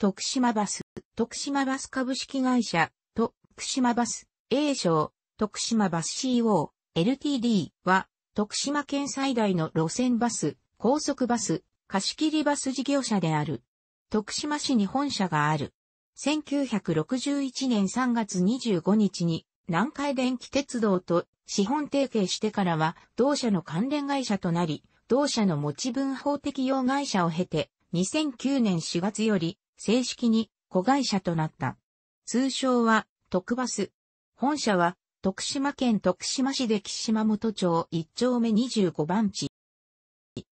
徳島バス、徳島バス株式会社、徳島バス、A 賞、徳島バス CO、LTD は、徳島県最大の路線バス、高速バス、貸切バス事業者である。徳島市に本社がある。1961年3月25日に、南海電気鉄道と資本提携してからは、同社の関連会社となり、同社の持ち分法適用会社を経て、2009年4月より、正式に子会社となった。通称は、特バス。本社は、徳島県徳島市で岸島本町1丁目25番地。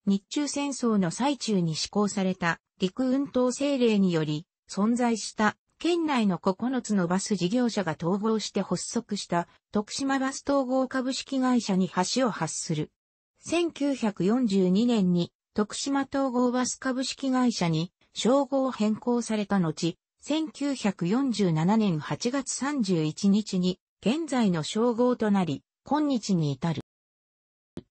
日中戦争の最中に施行された陸運統制令により存在した県内の9つのバス事業者が統合して発足した徳島バス統合株式会社に橋を発する。1942年に徳島統合バス株式会社に称号変更された後、1947年8月31日に現在の称号となり、今日に至る。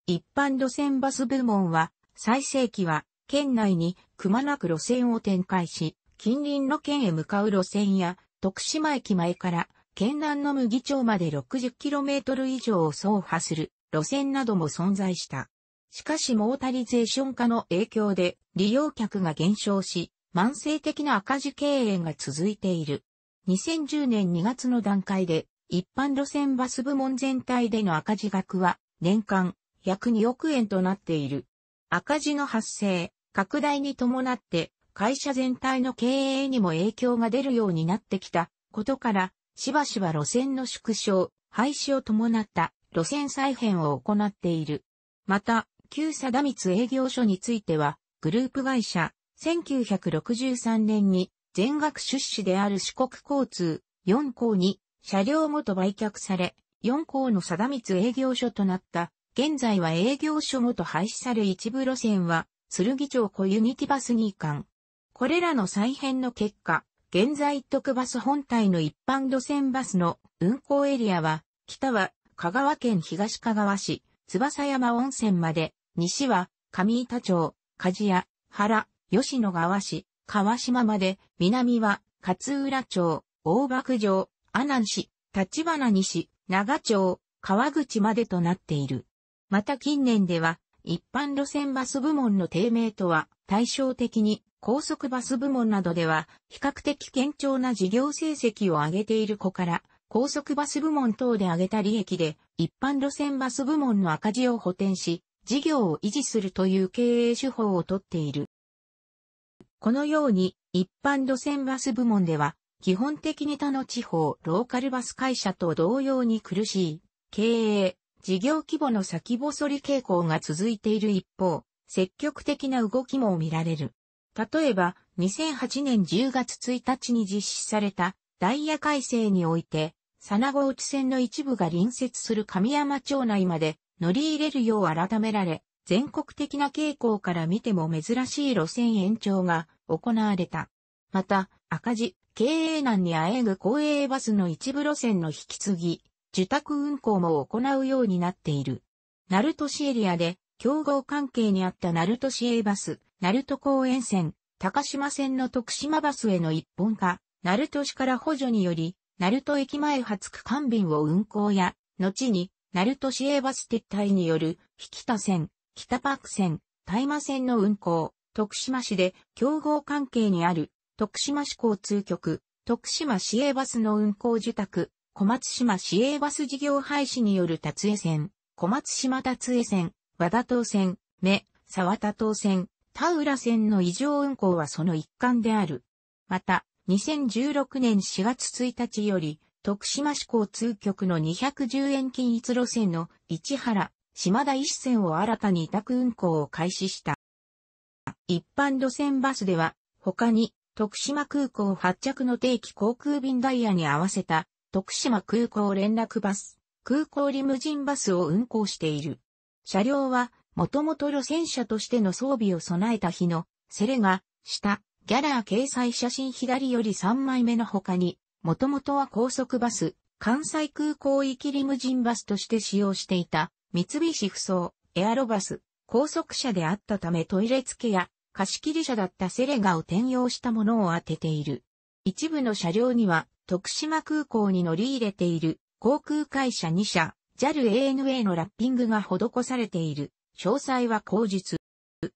一般路線バス部門は、最盛期は、県内にくまなく路線を展開し、近隣の県へ向かう路線や、徳島駅前から県南の麦町まで 60km 以上を走破する路線なども存在した。しかしモータリゼーション化の影響で利用客が減少し、慢性的な赤字経営が続いている。2010年2月の段階で、一般路線バス部門全体での赤字額は、年間約2億円となっている。赤字の発生、拡大に伴って、会社全体の経営にも影響が出るようになってきたことから、しばしば路線の縮小、廃止を伴った路線再編を行っている。また、旧貞光営業所については、グループ会社、1963年に全額出資である四国交通4校に車両ごと売却され、4校の定光営業所となった、現在は営業所ごと廃止され一部路線は、鶴木町小ユニティバス2間。これらの再編の結果、現在特バス本体の一般路線バスの運行エリアは、北は香川県東香川市、翼山温泉まで、西は上板町、鍛冶屋、原、吉野川市、川島まで、南は、勝浦町、大幕城、阿南市、立花西、長町、川口までとなっている。また近年では、一般路線バス部門の低迷とは対照的に高速バス部門などでは比較的堅調な事業成績を上げている子から高速バス部門等で上げた利益で一般路線バス部門の赤字を補填し事業を維持するという経営手法をとっている。このように、一般路線バス部門では、基本的に他の地方ローカルバス会社と同様に苦しい、経営、事業規模の先細り傾向が続いている一方、積極的な動きも見られる。例えば、2008年10月1日に実施されたダイヤ改正において、佐ゴ内線の一部が隣接する神山町内まで乗り入れるよう改められ、全国的な傾向から見ても珍しい路線延長が行われた。また、赤字、経営難にあえぐ公営バスの一部路線の引き継ぎ、受託運行も行うようになっている。鳴門市エリアで、競合関係にあった鳴門市営バス、鳴門公園線、高島線の徳島バスへの一本化、鳴門市から補助により、鳴門駅前発区間便を運行や、後に、鳴門市営バス撤退による、引田線、北パク線、大麻線の運行、徳島市で競合関係にある、徳島市交通局、徳島市営バスの運行受託、小松島市営バス事業廃止による達江線、小松島達江線、和田島線、目、沢田島線、田浦線の異常運行はその一環である。また、2016年4月1日より、徳島市交通局の210円均一路線の市原、島田一線を新たに委託運行を開始した。一般路線バスでは、他に、徳島空港発着の定期航空便ダイヤに合わせた、徳島空港連絡バス、空港リムジンバスを運行している。車両は、もともと路線車としての装備を備えた日の、セレが、下、ギャラー掲載写真左より3枚目の他に、もともとは高速バス、関西空港行きリムジンバスとして使用していた、三菱不走、エアロバス、高速車であったためトイレ付けや貸切車だったセレガを転用したものを当てている。一部の車両には徳島空港に乗り入れている航空会社2社、JAL-ANA のラッピングが施されている。詳細は後日。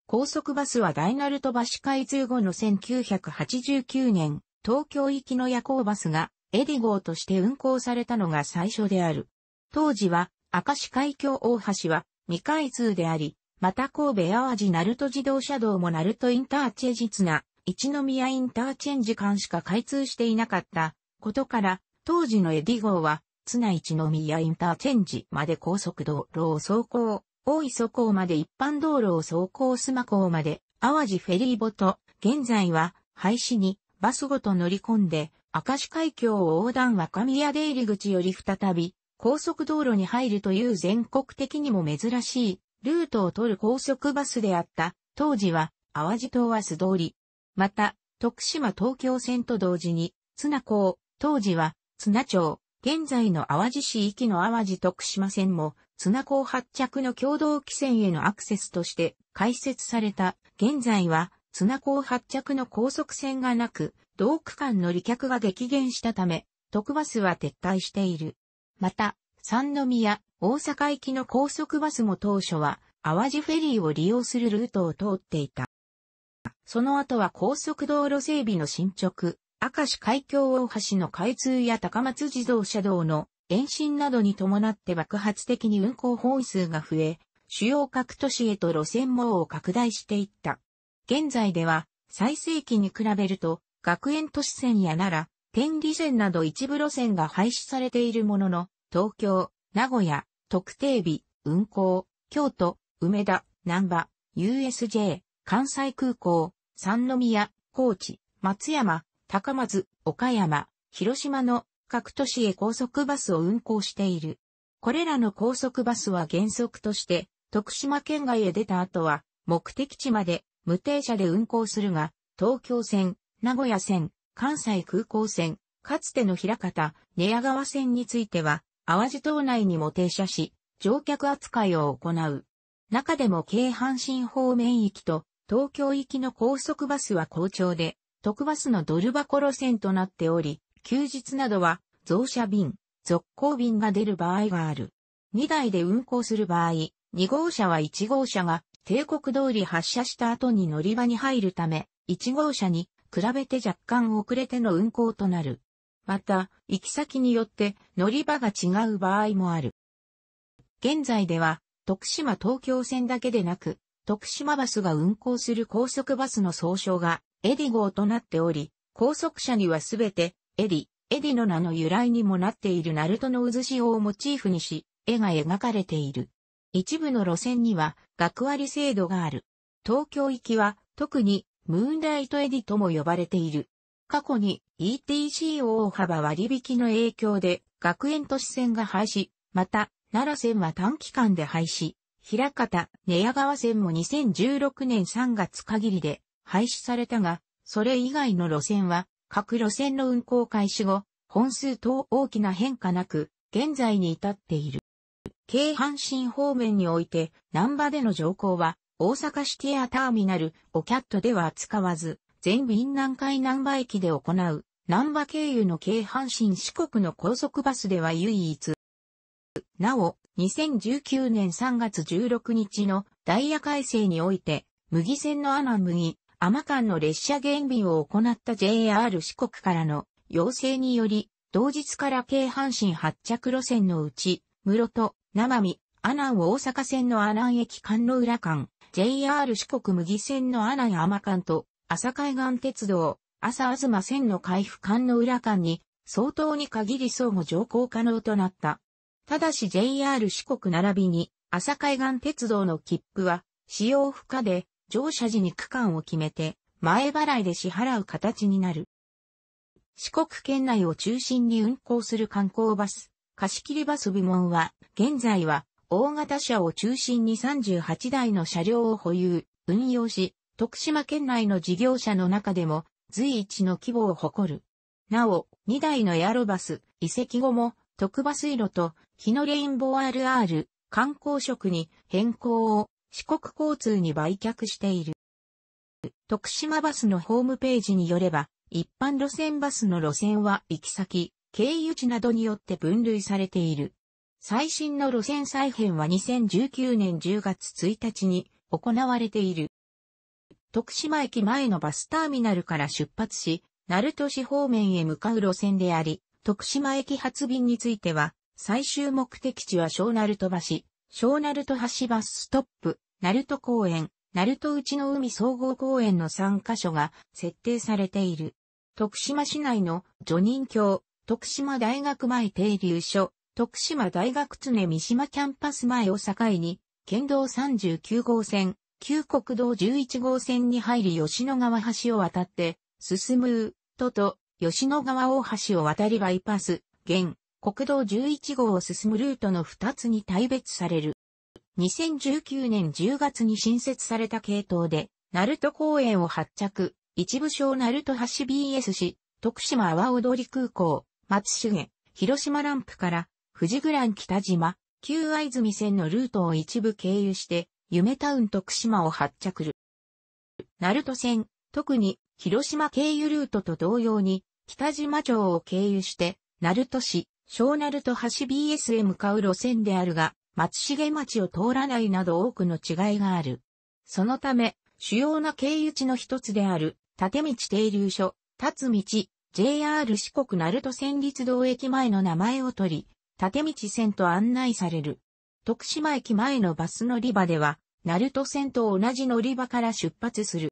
高速バスは大ナルト橋開通後の1989年、東京行きの夜行バスがエディ号として運行されたのが最初である。当時は明石海峡大橋は未開通であり、また神戸淡路鳴門自動車道も鳴門インターチェジツナ、一宮インターチェンジ間しか開通していなかったことから、当時のエディ号は、津名一宮インターチェンジまで高速道路を走行、大磯港まで一般道路を走行須磨港まで、淡路フェリーボト、現在は廃止にバスごと乗り込んで、明石海峡を横断若宮出入り口より再び、高速道路に入るという全国的にも珍しいルートを取る高速バスであった。当時は淡路島は素通り。また、徳島東京線と同時に、津名港、当時は津町、現在の淡路市域の淡路徳島線も津名港発着の共同汽船へのアクセスとして開設された。現在は津名港発着の高速船がなく、同区間の利客が激減したため、特バスは撤退している。また、三宮、大阪行きの高速バスも当初は、淡路フェリーを利用するルートを通っていた。その後は高速道路整備の進捗、明石海峡大橋の開通や高松自動車道の延伸などに伴って爆発的に運行本数が増え、主要各都市へと路線網を拡大していった。現在では、最盛期に比べると、学園都市線や奈天理線など一部路線が廃止されているものの、東京、名古屋、特定日、運行、京都、梅田、南波、USJ、関西空港、三宮、高知、松山、高松、岡山、広島の各都市へ高速バスを運行している。これらの高速バスは原則として、徳島県外へ出た後は、目的地まで無停車で運行するが、東京線、名古屋線、関西空港線、かつての平方、寝屋川線については、淡路島内にも停車し、乗客扱いを行う。中でも京阪神方面行きと東京行きの高速バスは好調で、特バスのドル箱路線となっており、休日などは増車便、続行便が出る場合がある。2台で運行する場合、2号車は1号車が帝国通り発車した後に乗り場に入るため、1号車に比べて若干遅れての運行となる。また、行き先によって乗り場が違う場合もある。現在では、徳島東京線だけでなく、徳島バスが運行する高速バスの総称がエディ号となっており、高速車にはすべてエディ、エディの名の由来にもなっているナルトの渦潮をモチーフにし、絵が描かれている。一部の路線には学割制度がある。東京行きは特にムーンライトエディとも呼ばれている。過去に ETC を大幅割引の影響で学園都市線が廃止、また奈良線は短期間で廃止、平方、寝屋川線も2016年3月限りで廃止されたが、それ以外の路線は各路線の運行開始後、本数等大きな変化なく、現在に至っている。京阪神方面において、南波での乗降は、大阪シティアターミナルオキャットでは扱わず、全便南海南波駅で行う、南波経由の京阪神四国の高速バスでは唯一。なお、2019年3月16日のダイヤ改正において、麦線のアナ麦、天間の列車減便を行った JR 四国からの要請により、同日から京阪神発着路線のうち、室戸、生見、阿南大阪線の阿南駅関の裏間、JR 四国麦線の阿南天間と、朝海岸鉄道、朝東線の海府間の裏間に、相当に限り相互乗降可能となった。ただし JR 四国並びに、朝海岸鉄道の切符は、使用不可で、乗車時に区間を決めて、前払いで支払う形になる。四国県内を中心に運行する観光バス、貸切バス部門は、現在は大型車を中心に38台の車両を保有、運用し、徳島県内の事業者の中でも随一の規模を誇る。なお、2台のエアロバス、移籍後も、特バ水路と、日のレインボー RR、観光色に変更を四国交通に売却している。徳島バスのホームページによれば、一般路線バスの路線は行き先、経由地などによって分類されている。最新の路線再編は2019年10月1日に行われている。徳島駅前のバスターミナルから出発し、鳴門市方面へ向かう路線であり、徳島駅発便については、最終目的地は小鳴門橋、小鳴門橋バスストップ、鳴門公園、鳴門内の海総合公園の3カ所が設定されている。徳島市内の女人橋、徳島大学前停留所、徳島大学常三島キャンパス前を境に、県道39号線、旧国道11号線に入り吉野川橋を渡って、進む、とと、吉野川大橋を渡りバイパス、現、国道11号を進むルートの2つに大別される。2019年10月に新設された系統で、鳴門公園を発着、一部省鳴門橋 BS 市、徳島阿波踊り空港、松重、広島ランプから、富士グラン北島、旧藍住線のルートを一部経由して、夢タウン徳島を発着る。ナルト線、特に広島経由ルートと同様に、北島町を経由して、ナルト市、小ナルト橋 BS へ向かう路線であるが、松重町を通らないなど多くの違いがある。そのため、主要な経由地の一つである、立道停留所、立道、JR 四国ナルト線立道駅前の名前を取り、縦道線と案内される。徳島駅前のバス乗り場では、鳴門線と同じ乗り場から出発する。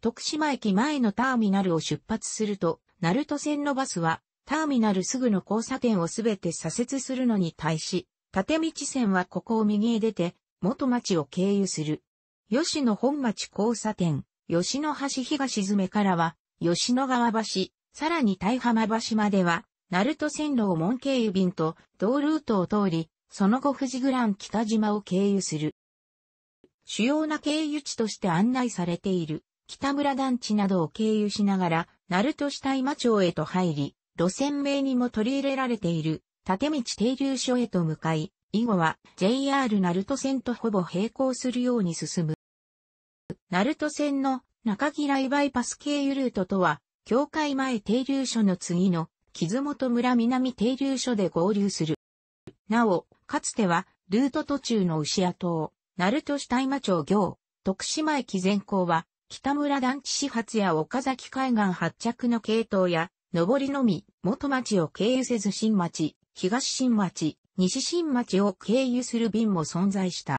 徳島駅前のターミナルを出発すると、鳴門線のバスは、ターミナルすぐの交差点をすべて左折するのに対し、縦道線はここを右へ出て、元町を経由する。吉野本町交差点、吉野橋東詰めからは、吉野川橋、さらに大浜橋までは、鳴門線路を門経由便と同ルートを通り、その後富士グラン北島を経由する。主要な経由地として案内されている北村団地などを経由しながら、鳴門市大馬町へと入り、路線名にも取り入れられている立道停留所へと向かい、以後は JR 鳴門線とほぼ並行するように進む。鳴門線の中嫌いバイパス経由ルートとは、境界前停留所の次の傷本村南停留所で合流する。なお、かつては、ルート途中の牛屋島、鳴門市大間町行、徳島駅前行は、北村団地始発や岡崎海岸発着の系統や、上りのみ、元町を経由せず新町、東新町、西新町を経由する便も存在した。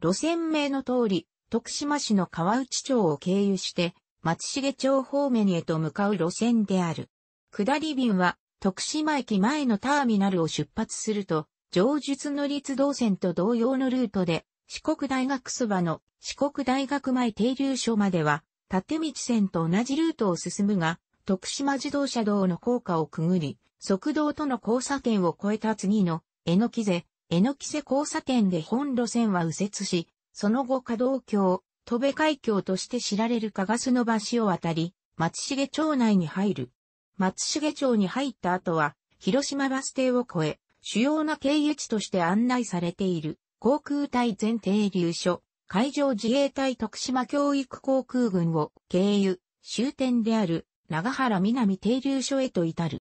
路線名の通り、徳島市の川内町を経由して、松重町方面へと向かう路線である。下り便は、徳島駅前のターミナルを出発すると、上述の立道線と同様のルートで、四国大学そばの四国大学前停留所までは、縦道線と同じルートを進むが、徳島自動車道の高架をくぐり、側道との交差点を越えた次の、江ノ木瀬、江ノ木瀬交差点で本路線は右折し、その後稼働橋、戸部海峡として知られる加賀須の橋を渡り、松重町内に入る。松重町に入った後は、広島バス停を越え、主要な経由地として案内されている、航空隊全停留所、海上自衛隊徳島教育航空軍を経由、終点である、長原南停留所へと至る。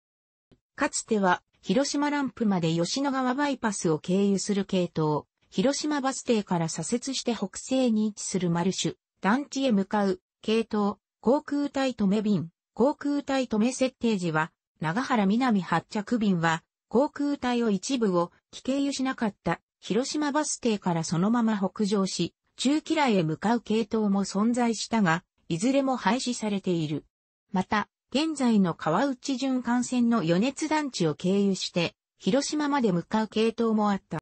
かつては、広島ランプまで吉野川バイパスを経由する系統、広島バス停から左折して北西に位置するマルシュ、団地へ向かう、系統、航空隊止め便、航空隊止め設定時は、長原南発着便は、航空隊を一部を、帰経由しなかった、広島バス停からそのまま北上し、中期来へ向かう系統も存在したが、いずれも廃止されている。また、現在の川内循環線の余熱団地を経由して、広島まで向かう系統もあった。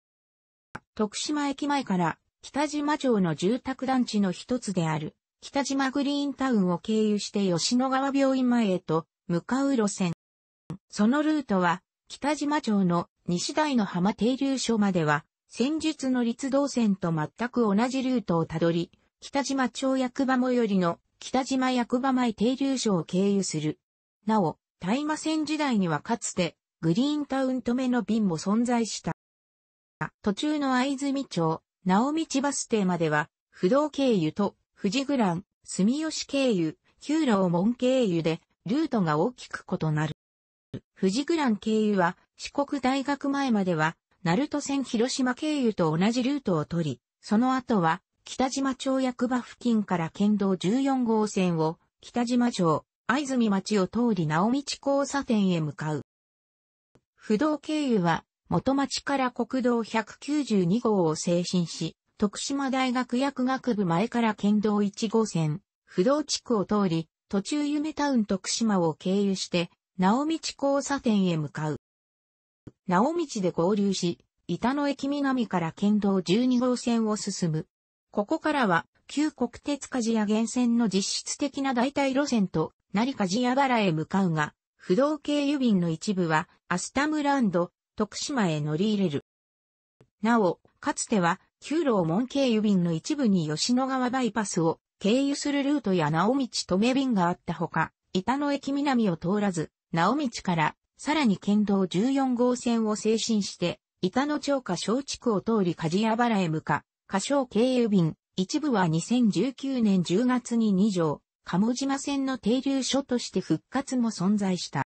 徳島駅前から北島町の住宅団地の一つである。北島グリーンタウンを経由して吉野川病院前へと向かう路線。そのルートは、北島町の西大の浜停留所までは、先日の立道線と全く同じルートをたどり、北島町役場最寄りの北島役場前停留所を経由する。なお、大麻線時代にはかつて、グリーンタウン止めの便も存在した。途中の藍住町、直道バス停までは、不動経由と富士グラン、住吉経由、旧老門経由で、ルートが大きく異なる。富士グラン経由は、四国大学前までは、鳴門線広島経由と同じルートを取り、その後は、北島町役場付近から県道14号線を、北島町、藍住町を通り直道交差点へ向かう。不動経由は、元町から国道192号を精神し、徳島大学薬学部前から県道1号線、不動地区を通り、途中夢タウン徳島を経由して、直道交差点へ向かう。直道で合流し、板野駅南から県道12号線を進む。ここからは、旧国鉄鍛冶屋源線の実質的な代替路線と、成鍛冶屋原へ向かうが、不動系郵便の一部は、アスタムランド、徳島へ乗り入れる。なお、かつては、旧老門経由便の一部に吉野川バイパスを経由するルートや直道止め便があったほか、板野駅南を通らず、直道からさらに県道14号線を精神して、板野町下小地区を通り梶屋原へ向か、下小経由便、一部は2019年10月に2条、鴨島線の停留所として復活も存在した。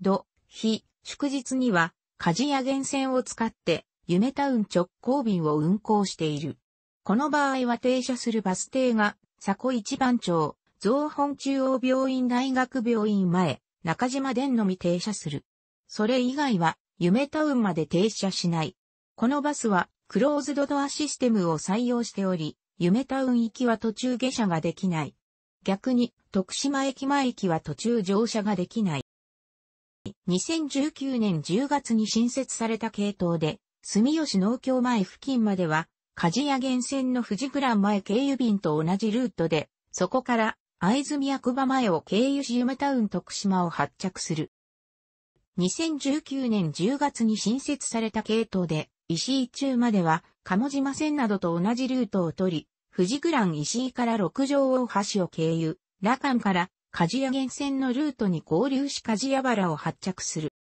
土、日、祝日には、梶屋源線を使って、夢タウン直行便を運行している。この場合は停車するバス停が、佐古一番町、増本中央病院大学病院前、中島殿のみ停車する。それ以外は、夢タウンまで停車しない。このバスは、クローズドドアシステムを採用しており、夢タウン行きは途中下車ができない。逆に、徳島駅前行きは途中乗車ができない。2019年10月に新設された系統で、住吉農協前付近までは、鍛冶屋源泉の藤倉前経由便と同じルートで、そこから藍住役場前を経由し夢タウン徳島を発着する。2019年10月に新設された系統で、石井中までは、鴨島線などと同じルートを取り、藤倉石井から六条大橋を経由、羅漢から鍛冶屋源泉のルートに合流し鍛冶屋原を発着する。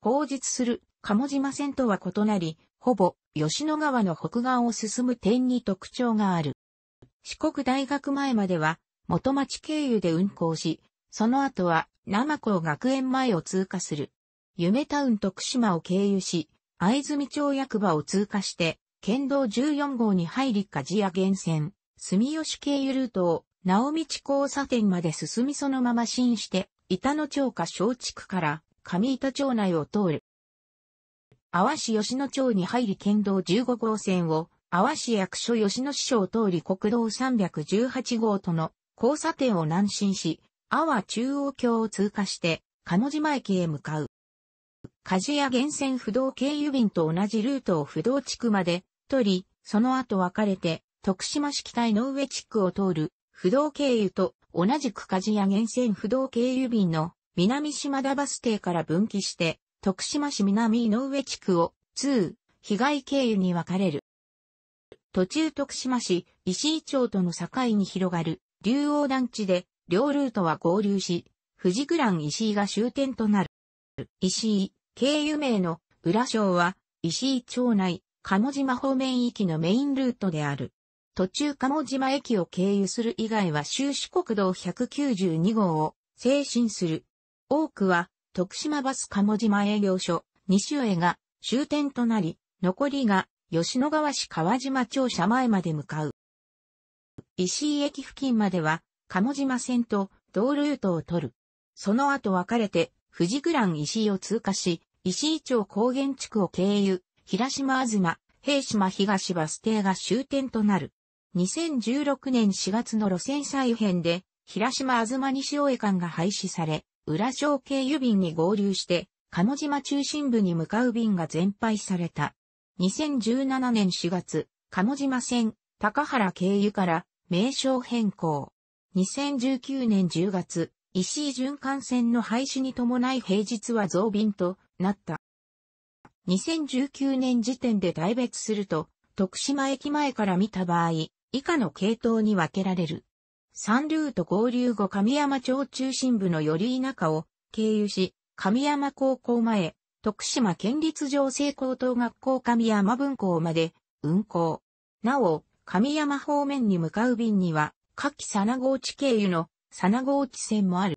後日する鴨島線とは異なり、ほぼ吉野川の北岸を進む点に特徴がある。四国大学前までは元町経由で運行し、その後は生港学園前を通過する。夢タウン徳島を経由し、藍住町役場を通過して、県道14号に入り鍛谷屋源泉、住吉経由ルートを、直道交差点まで進みそのまま進して、板野町か小地区から上板町内を通る。淡市吉野町に入り県道15号線を、淡市役所吉野市省通り国道318号との交差点を南進し、阿波中央橋を通過して、鹿島駅へ向かう。鍛冶屋源泉不動経由便と同じルートを不動地区まで取り、その後分かれて、徳島市北井の上地区を通る不動経由と同じく鍛冶屋源泉不動経由便の南島田バス停から分岐して、徳島市南井上地区を2、被害経由に分かれる。途中徳島市石井町との境に広がる竜王団地で両ルートは合流し、富士グラン石井が終点となる。石井、経由名の浦省は石井町内、鴨島方面行きのメインルートである。途中鴨島駅を経由する以外は終始国道192号を精神する。多くは徳島バス鴨島営業所、西尾江が終点となり、残りが吉野川市川島庁舎前まで向かう。石井駅付近までは、鴨島線と路ルートを取る。その後分かれて、富士グラン石井を通過し、石井町高原地区を経由、平島あずま、平島東バス停が終点となる。2016年4月の路線再編で、平島あずま西尾江間が廃止され、浦商経由便に合流して、鹿児島中心部に向かう便が全廃された。2017年4月、鹿児島線、高原経由から名称変更。2019年10月、石井循環線の廃止に伴い平日は増便となった。2019年時点で大別すると、徳島駅前から見た場合、以下の系統に分けられる。三流と合流後神山町中心部のより田舎を経由し、神山高校前、徳島県立上成高等学校神山分校まで運行。なお、神山方面に向かう便には、下記佐名郷地経由の佐名郷地線もある。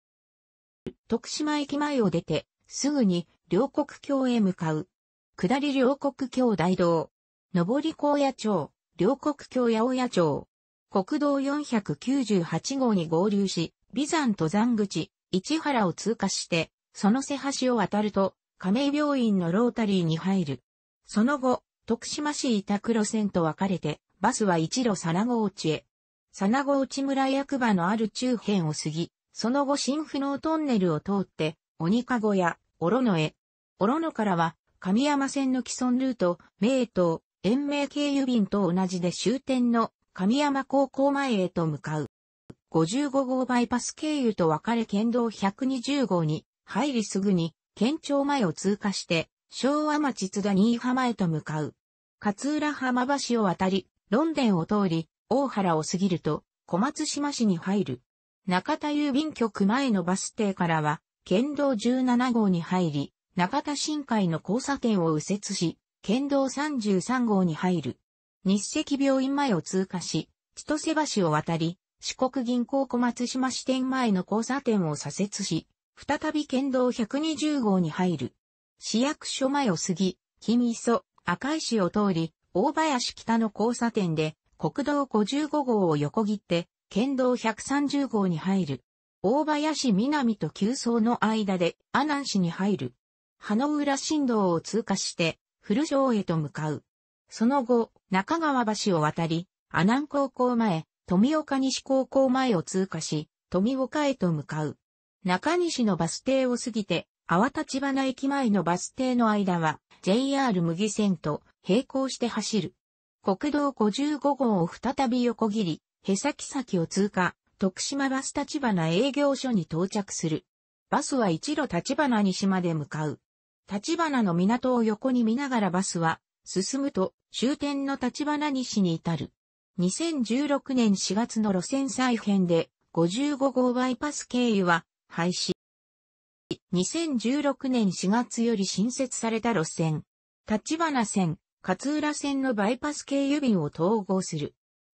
徳島駅前を出て、すぐに両国橋へ向かう。下り両国橋大道。上り高野町、両国橋八百屋町。国道498号に合流し、備山登山口、市原を通過して、その瀬橋を渡ると、亀井病院のロータリーに入る。その後、徳島市板黒線と分かれて、バスは一路砂郷地へ。砂郷地村役場のある中辺を過ぎ、その後新不能トンネルを通って、鬼籠や、諸野へ。ろのからは、神山線の既存ルート、名東、延命経由便と同じで終点の神山高校前へと向かう。55号バイパス経由と分かれ県道120号に入りすぐに県庁前を通過して昭和町津田新浜へと向かう。勝浦浜橋を渡り、論殿を通り、大原を過ぎると小松島市に入る。中田郵便局前のバス停からは県道17号に入り、中田新海の交差点を右折し、県道33号に入る。日赤病院前を通過し、千歳橋を渡り、四国銀行小松島支店前の交差点を左折し、再び県道120号に入る。市役所前を過ぎ、金磯、赤石を通り、大林北の交差点で、国道55号を横切って、県道130号に入る。大林南と急走の間で、阿南市に入る。葉の浦新道を通過して、古城へと向かう。その後、中川橋を渡り、阿南高校前、富岡西高校前を通過し、富岡へと向かう。中西のバス停を過ぎて、淡立花駅前のバス停の間は、JR 麦線と並行して走る。国道55号を再び横切り、へさき先を通過、徳島バス立花営業所に到着する。バスは一路立花西まで向かう。立花の港を横に見ながらバスは進むと終点の立花西に至る。2016年4月の路線再編で55号バイパス経由は廃止。2016年4月より新設された路線、立花線、勝浦線のバイパス経由便を統合する。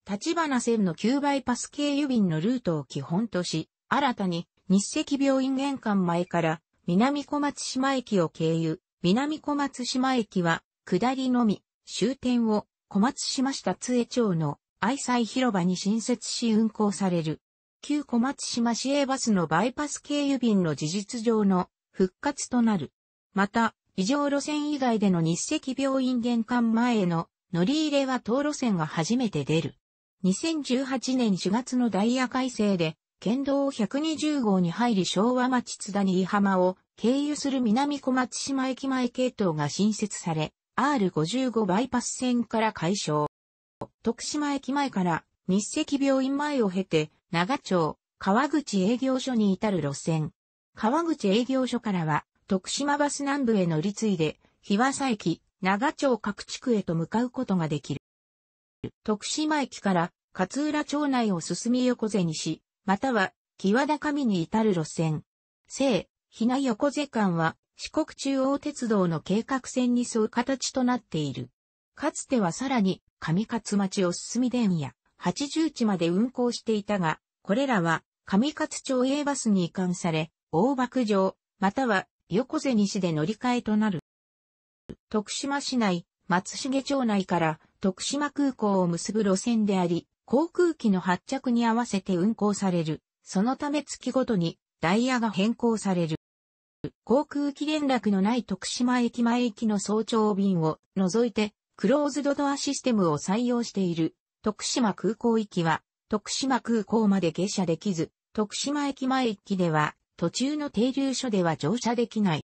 立花線の旧バイパス経由便のルートを基本とし、新たに日赤病院玄関前から南小松島駅を経由、南小松島駅は下りのみ、終点を小松島下津江町の愛妻広場に新設し運行される。旧小松島市営バスのバイパス経由便の事実上の復活となる。また、異常路線以外での日赤病院玄関前への乗り入れは当路線が初めて出る。2018年4月のダイヤ改正で、県道120号に入り昭和町津田に浜を経由する南小松島駅前系統が新設され、R55 バイパス線から解消。徳島駅前から日赤病院前を経て、長町、川口営業所に至る路線。川口営業所からは、徳島バス南部へ乗り継いで、日和佐駅、長町各地区へと向かうことができる。徳島駅から勝浦町内を進み横瀬にし、または、木和田上に至る路線。西、ひな横瀬間は、四国中央鉄道の計画線に沿う形となっている。かつてはさらに上勝町を進み電や八十地まで運行していたが、これらは上勝町 A バスに移管され、大爆上、または横瀬西で乗り換えとなる。徳島市内、松重町内から徳島空港を結ぶ路線であり、航空機の発着に合わせて運行される。そのため月ごとにダイヤが変更される。航空機連絡のない徳島駅前駅の早朝便を除いて、クローズドドアシステムを採用している徳島空港駅は、徳島空港まで下車できず、徳島駅前駅では、途中の停留所では乗車できない。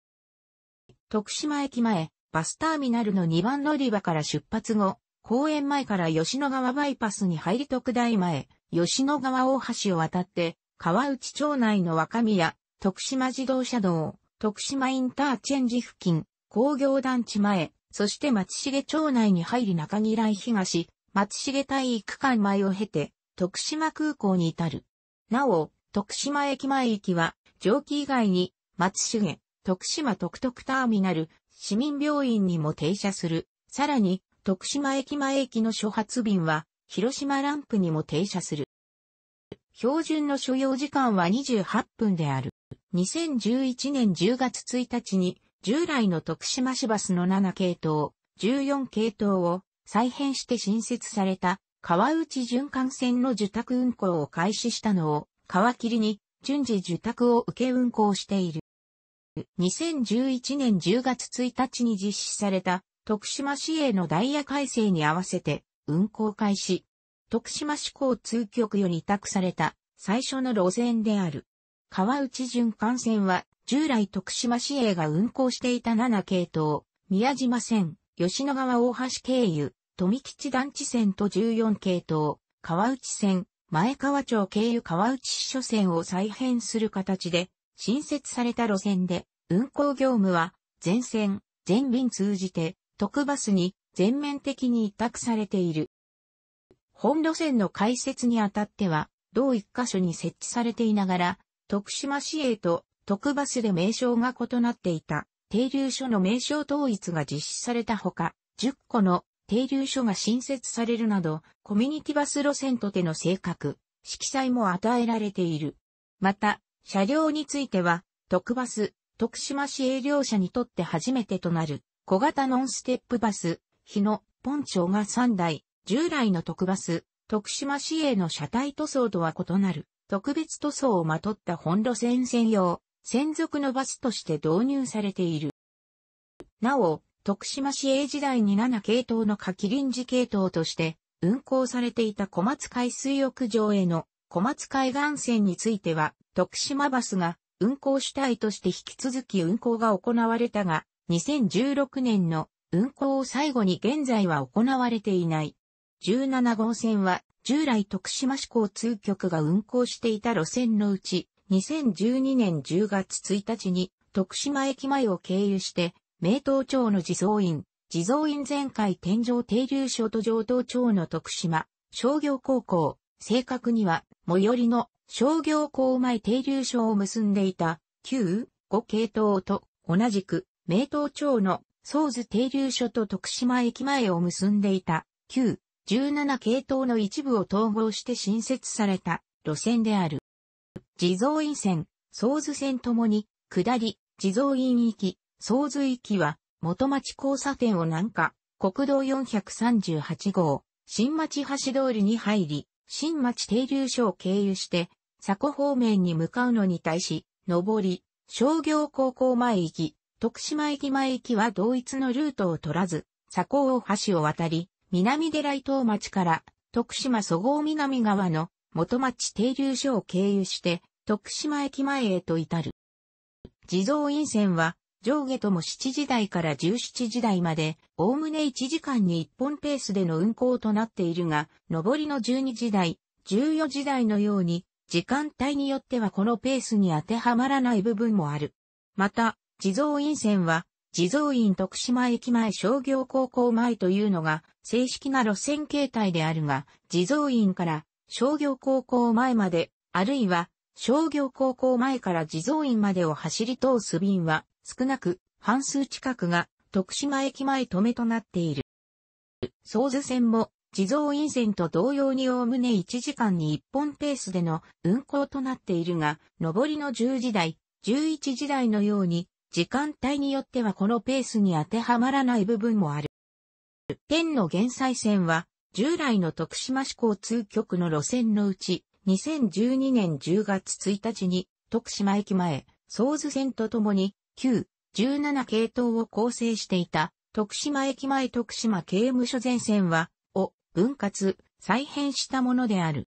徳島駅前、バスターミナルの2番乗り場から出発後、公園前から吉野川バイパスに入り特大前、吉野川大橋を渡って、川内町内の若宮、徳島自動車道、徳島インターチェンジ付近、工業団地前、そして松重町内に入り中木来東、松重体育館前を経て、徳島空港に至る。なお、徳島駅前駅は、蒸気以外に、松重、徳島特特ターミナル、市民病院にも停車する。さらに、徳島駅前駅の初発便は、広島ランプにも停車する。標準の所要時間は28分である。2011年10月1日に従来の徳島市バスの7系統、14系統を再編して新設された川内循環線の受託運行を開始したのを川切りに順次受託を受け運行している。2011年10月1日に実施された徳島市営のダイヤ改正に合わせて運行開始。徳島市交通局より委託された最初の路線である。川内循環線は、従来徳島市営が運行していた7系統、宮島線、吉野川大橋経由、富吉団地線と14系統、川内線、前川町経由川内支所線を再編する形で、新設された路線で、運行業務は、全線、全便通じて、特バスに全面的に委託されている。本路線の開設にあたっては、同一箇所に設置されていながら、徳島市営と徳バスで名称が異なっていた停留所の名称統一が実施されたほか、10個の停留所が新設されるなど、コミュニティバス路線とての性格、色彩も与えられている。また、車両については、徳バス、徳島市営業者にとって初めてとなる、小型ノンステップバス、日野、ポンチョが3台、従来の徳バス、徳島市営の車体塗装とは異なる、特別塗装をまとった本路線専用、専属のバスとして導入されている。なお、徳島市営時代に7系統の下記臨時系統として運行されていた小松海水浴場への小松海岸線については、徳島バスが運行主体として引き続き運行が行われたが、2016年の運行を最後に現在は行われていない。17号線は従来徳島市交通局が運行していた路線のうち、2012年10月1日に徳島駅前を経由して、名東町の地蔵院、地蔵院前回天井停留所と上東町の徳島、商業高校、正確には、最寄りの商業校前停留所を結んでいた、旧、5系統と、同じく、名東町の、総津停留所と徳島駅前を結んでいた、旧、17系統の一部を統合して新設された路線である。地蔵院線、総津線ともに、下り、地蔵院行き、総津行きは、元町交差点を南下、国道438号、新町橋通りに入り、新町停留所を経由して、佐古方面に向かうのに対し、上り、商業高校前行き、徳島駅前行きは同一のルートを取らず、佐古大橋を渡り、南寺伊東町から徳島蘇合南側の元町停留所を経由して徳島駅前へと至る。地蔵院線は上下とも7時台から17時台まで、おおむね1時間に1本ペースでの運行となっているが、上りの12時台、14時台のように、時間帯によってはこのペースに当てはまらない部分もある。また、地蔵院線は、地蔵院徳島駅前商業高校前というのが正式な路線形態であるが、地蔵院から商業高校前まで、あるいは商業高校前から地蔵院までを走り通す便は少なく半数近くが徳島駅前止めとなっている。総図線も地蔵院線と同様におおむね1時間に1本ペースでの運行となっているが、上りの10時台、11時台のように時間帯によってはこのペースに当てはまらない部分もある。天の減災線は、従来の徳島市交通局の路線のうち、2012年10月1日に、徳島駅前、総津線とともに、旧、17系統を構成していた、徳島駅前徳島刑務所前線は、を、分割、再編したものである。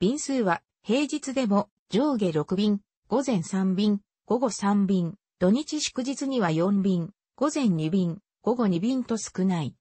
便数は、平日でも、上下6便、午前3便、午後3便、土日祝日には4便、午前2便、午後2便と少ない。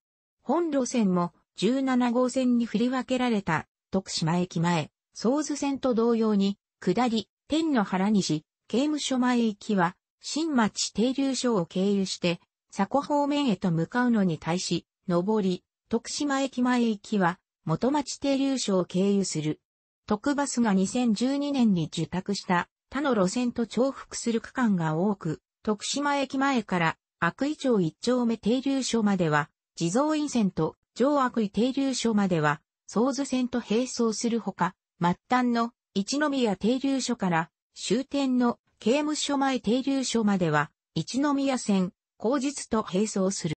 本路線も17号線に振り分けられた徳島駅前、総津線と同様に、下り、天の原西、刑務所前行きは、新町停留所を経由して、佐古方面へと向かうのに対し、上り、徳島駅前行きは、元町停留所を経由する。特バスが2012年に受託した他の路線と重複する区間が多く、徳島駅前から悪意町一丁目停留所までは、地蔵院線と上悪意停留所までは、総図線と並走するほか、末端の一宮停留所から終点の刑務所前停留所までは、一宮線、後日と並走する。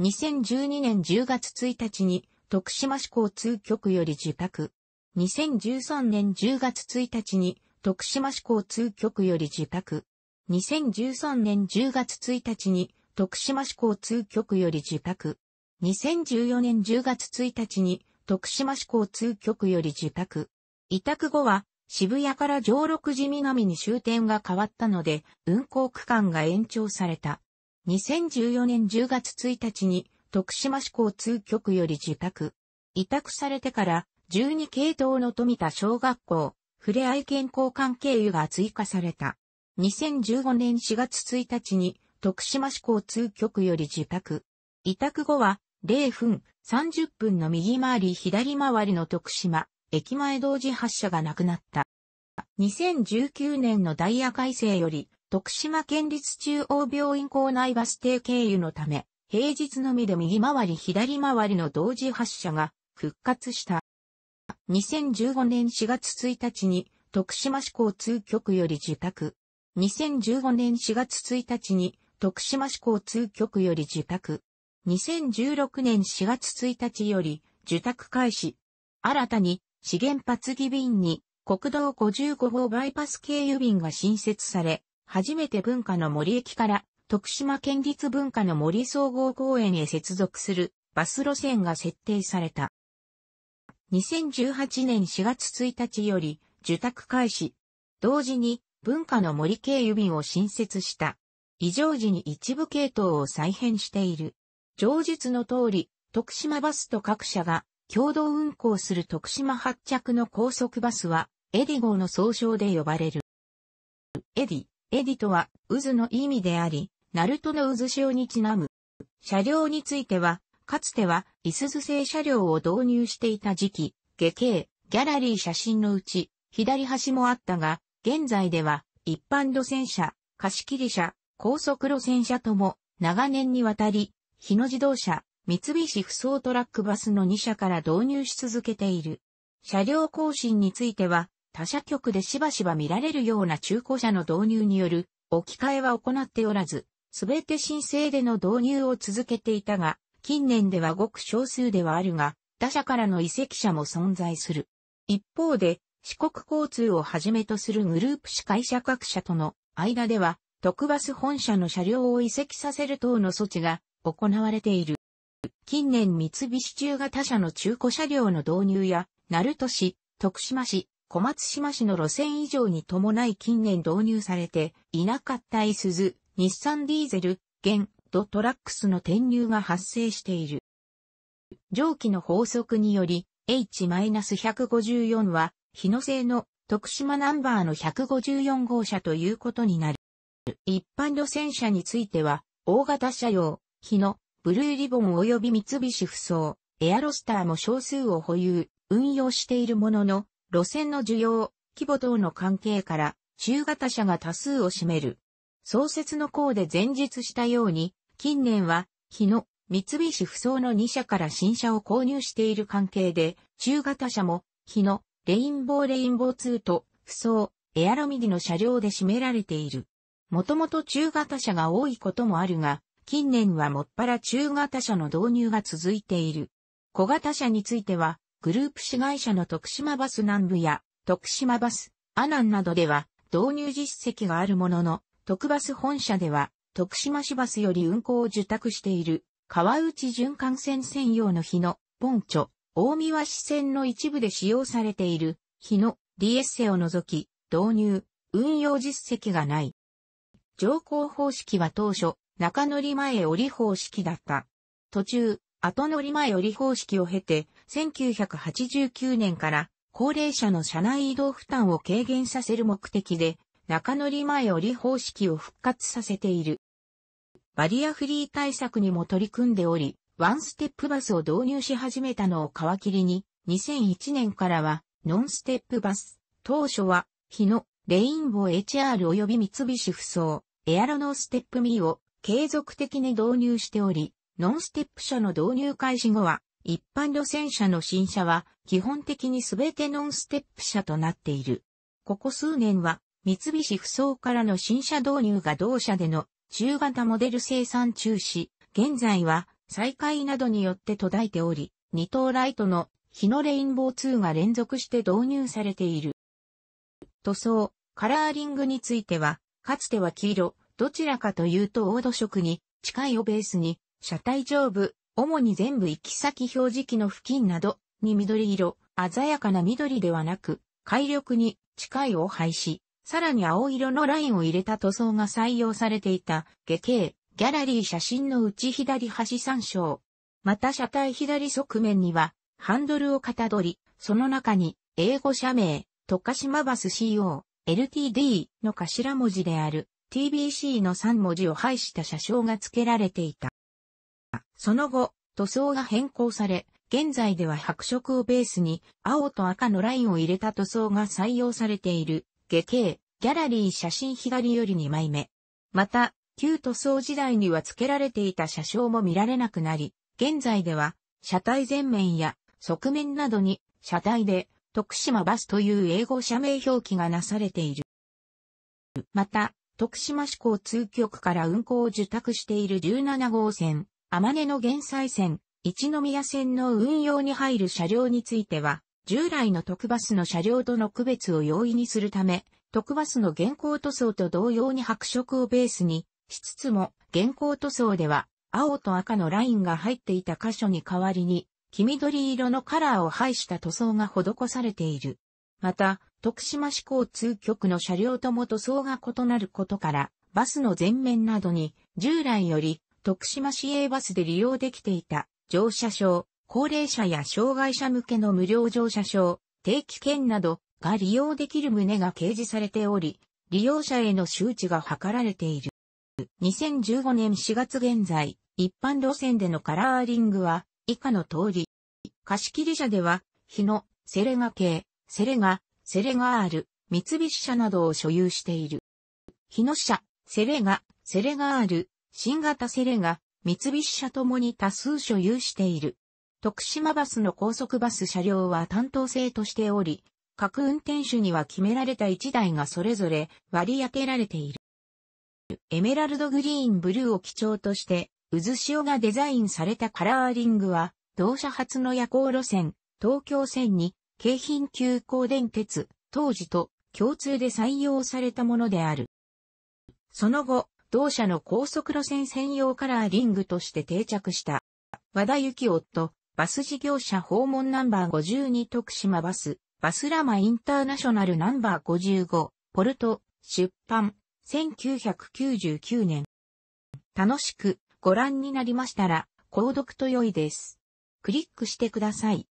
2012年10月1日に、徳島市交通局より受託。2013年10月1日に、徳島市交通局より自宅。2013年10月1日に、徳島市交通局より自宅。2014年10月1日に、徳島市交通局より自宅。委託後は、渋谷から上六寺南に終点が変わったので、運行区間が延長された。2014年10月1日に、徳島市交通局より自宅。委託されてから、12系統の富田小学校、ふれあい健康関係油が追加された。2015年4月1日に、徳島市交通局より受託。委託後は、0分、30分の右回り左回りの徳島、駅前同時発車がなくなった。2019年のダイヤ改正より、徳島県立中央病院構内バス停経由のため、平日のみで右回り左回りの同時発車が復活した。2015年4月1日に徳島市交通局より受託。2015年4月1日に徳島市交通局より受託。2016年4月1日より受託開始。新たに、資源発議便に国道55号バイパス経由便が新設され、初めて文化の森駅から徳島県立文化の森総合公園へ接続するバス路線が設定された。2018年4月1日より受託開始。同時に文化の森経由便を新設した。異常時に一部系統を再編している。上述の通り、徳島バスと各社が共同運行する徳島発着の高速バスは、エディ号の総称で呼ばれる。エディ、エディとは渦の意味であり、ナルトの渦潮にちなむ。車両については、かつては、いすず製車両を導入していた時期、下系、ギャラリー写真のうち、左端もあったが、現在では、一般路線車、貸切車、高速路線車とも、長年にわたり、日野自動車、三菱不走トラックバスの2社から導入し続けている。車両更新については、他社局でしばしば見られるような中古車の導入による置き換えは行っておらず、すべて申請での導入を続けていたが、近年ではごく少数ではあるが、他社からの移籍者も存在する。一方で、四国交通をはじめとするグループ司会者各社との間では、特バス本社の車両を移籍させる等の措置が行われている。近年三菱中が他社の中古車両の導入や、鳴門市、徳島市、小松島市の路線以上に伴い近年導入されていなかったい鈴、日産ディーゼル、現、ドトラックスの転入が発生している。上記の法則により、H-154 は、日野製の徳島ナンバーの154号車ということになる。一般路線車については、大型車用、日野、ブルーリボン及び三菱不走、エアロスターも少数を保有、運用しているものの、路線の需要、規模等の関係から、中型車が多数を占める。創設の項で前述したように、近年は、日野、三菱不走の2社から新車を購入している関係で、中型車も、日野、レインボーレインボー2と、不走、エアロミディの車両で占められている。もともと中型車が多いこともあるが、近年はもっぱら中型車の導入が続いている。小型車については、グループ市会社の徳島バス南部や、徳島バス、アナンなどでは、導入実績があるものの、特バス本社では、徳島市バスより運行を受託している、川内循環線専用の日野、ポンチョ、大見市線の一部で使用されている、日野、d s c を除き、導入、運用実績がない。乗降方式は当初、中乗り前折り方式だった。途中、後乗り前折り方式を経て、1989年から高齢者の車内移動負担を軽減させる目的で、中乗り前折り方式を復活させている。バリアフリー対策にも取り組んでおり、ワンステップバスを導入し始めたのを皮切りに、2001年からは、ノンステップバス、当初は、日野、レインボー HR 及び三菱不走、エアロノーステップミーを継続的に導入しており、ノンステップ車の導入開始後は、一般路線車の新車は基本的に全てノンステップ車となっている。ここ数年は、三菱不走からの新車導入が同社での中型モデル生産中止、現在は再開などによって途絶えており、二等ライトの日のレインボー2が連続して導入されている。塗装、カラーリングについては、かつては黄色、どちらかというと黄土色に近いをベースに、車体上部、主に全部行き先表示器の付近などに緑色、鮮やかな緑ではなく、海緑に近いを廃止。さらに青色のラインを入れた塗装が採用されていた下形、ギャラリー写真の内左端参照。また車体左側面には、ハンドルをかたどり、その中に、英語社名、徳島バス CO、LTD の頭文字である TBC の3文字を配した車掌が付けられていた。その後、塗装が変更され、現在では白色をベースに青と赤のラインを入れた塗装が採用されている下系、ギャラリー写真左より2枚目。また、旧塗装時代には付けられていた車掌も見られなくなり、現在では、車体前面や側面などに、車体で、徳島バスという英語社名表記がなされている。また、徳島市交通局から運行を受託している17号線、天根の減災線、一宮線の運用に入る車両については、従来の特バスの車両との区別を容易にするため、特バスの現行塗装と同様に白色をベースにしつつも、現行塗装では青と赤のラインが入っていた箇所に代わりに、黄緑色のカラーを配した塗装が施されている。また、徳島市交通局の車両とも塗装が異なることから、バスの前面などに、従来より、徳島市営バスで利用できていた乗車証、高齢者や障害者向けの無料乗車証、定期券などが利用できる旨が掲示されており、利用者への周知が図られている。2015年4月現在、一般路線でのカラーリングは以下の通り。貸切車では、日野、セレガ系、セレガ、セレガール、三菱車などを所有している。日野車、セレガ、セレガール、新型セレガ、三菱車ともに多数所有している。徳島バスの高速バス車両は担当制としており、各運転手には決められた1台がそれぞれ割り当てられている。エメラルドグリーンブルーを基調として、渦潮がデザインされたカラーリングは、同社初の夜行路線、東京線に、京浜急行電鉄、当時と共通で採用されたものである。その後、同社の高速路線専用カラーリングとして定着した、和田幸夫とバス事業者訪問ナンバー52徳島バス、バスラマインターナショナルナンバー55、ポルト、出版、1999年。楽しくご覧になりましたら、購読と良いです。クリックしてください。